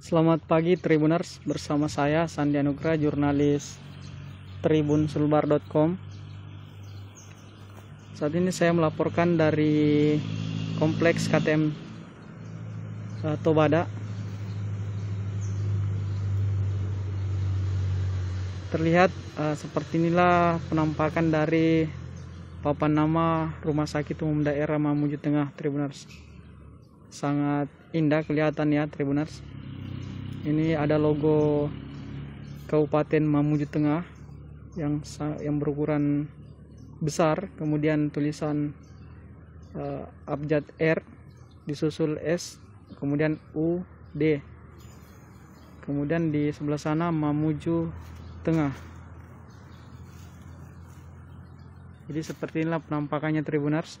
Selamat pagi Tribuners, bersama saya Sandi Anugrah, jurnalis tribunsulbar.com. Saat ini saya melaporkan dari kompleks KTM uh, Tobada. Terlihat uh, seperti inilah penampakan dari papan nama Rumah Sakit Umum Daerah Mamuju Tengah Tribuners sangat indah kelihatan ya Tribuners ini ada logo Kabupaten Mamuju Tengah yang yang berukuran besar kemudian tulisan uh, abjad R disusul S kemudian U D kemudian di sebelah sana Mamuju Tengah jadi seperti inilah penampakannya Tribunars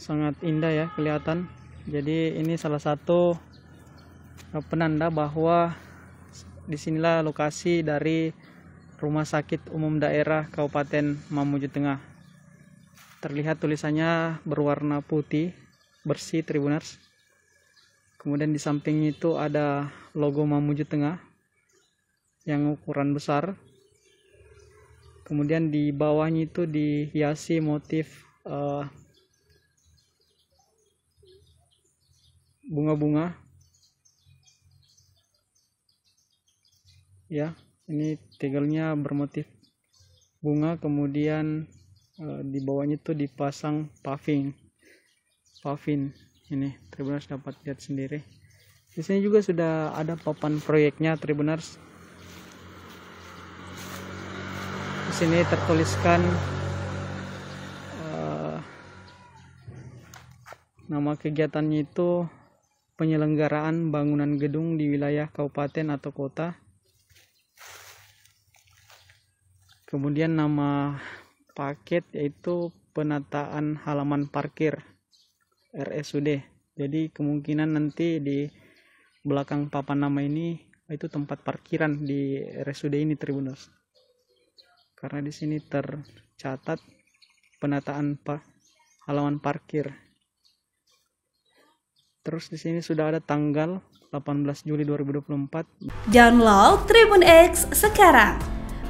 sangat indah ya kelihatan jadi ini salah satu Eh, penanda bahwa disinilah lokasi dari Rumah Sakit Umum Daerah Kabupaten Mamuju Tengah. Terlihat tulisannya berwarna putih, bersih Tribuners. Kemudian di samping itu ada logo Mamuju Tengah yang ukuran besar. Kemudian di bawahnya itu dihiasi motif eh, bunga-bunga uh, ya ini tegelnya bermotif bunga kemudian e, di bawahnya itu dipasang paving paving. ini tribuners dapat lihat sendiri di sini juga sudah ada papan proyeknya tribuners di sini tertuliskan e, nama kegiatannya itu penyelenggaraan bangunan gedung di wilayah kabupaten atau kota kemudian nama paket yaitu penataan halaman parkir RSUD jadi kemungkinan nanti di belakang papan nama ini itu tempat parkiran di RSUD ini Tribunus karena di sini tercatat penataan pa halaman parkir terus di sini sudah ada tanggal 18 Juli 2024 download Tribun X sekarang